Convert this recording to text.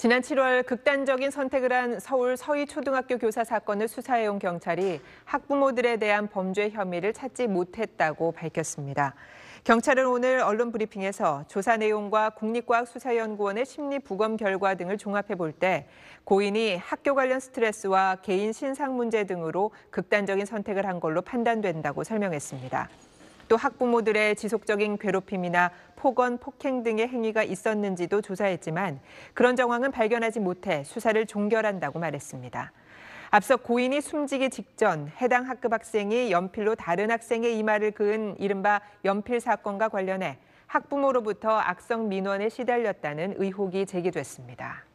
지난 7월 극단적인 선택을 한 서울 서희초등학교 교사 사건을 수사해온 경찰이 학부모들에 대한 범죄 혐의를 찾지 못했다고 밝혔습니다. 경찰은 오늘 언론 브리핑에서 조사 내용과 국립과학수사연구원의 심리 부검 결과 등을 종합해 볼 때 고인이 학교 관련 스트레스와 개인 신상 문제 등으로 극단적인 선택을 한 걸로 판단된다고 설명했습니다. 또 학부모들의 지속적인 괴롭힘이나 폭언, 폭행 등의 행위가 있었는지도 조사했지만 그런 정황은 발견하지 못해 수사를 종결한다고 말했습니다. 앞서 고인이 숨지기 직전 해당 학급 학생이 연필로 다른 학생의 이마를 그은 이른바 연필 사건과 관련해 학부모로부터 악성 민원에 시달렸다는 의혹이 제기됐습니다.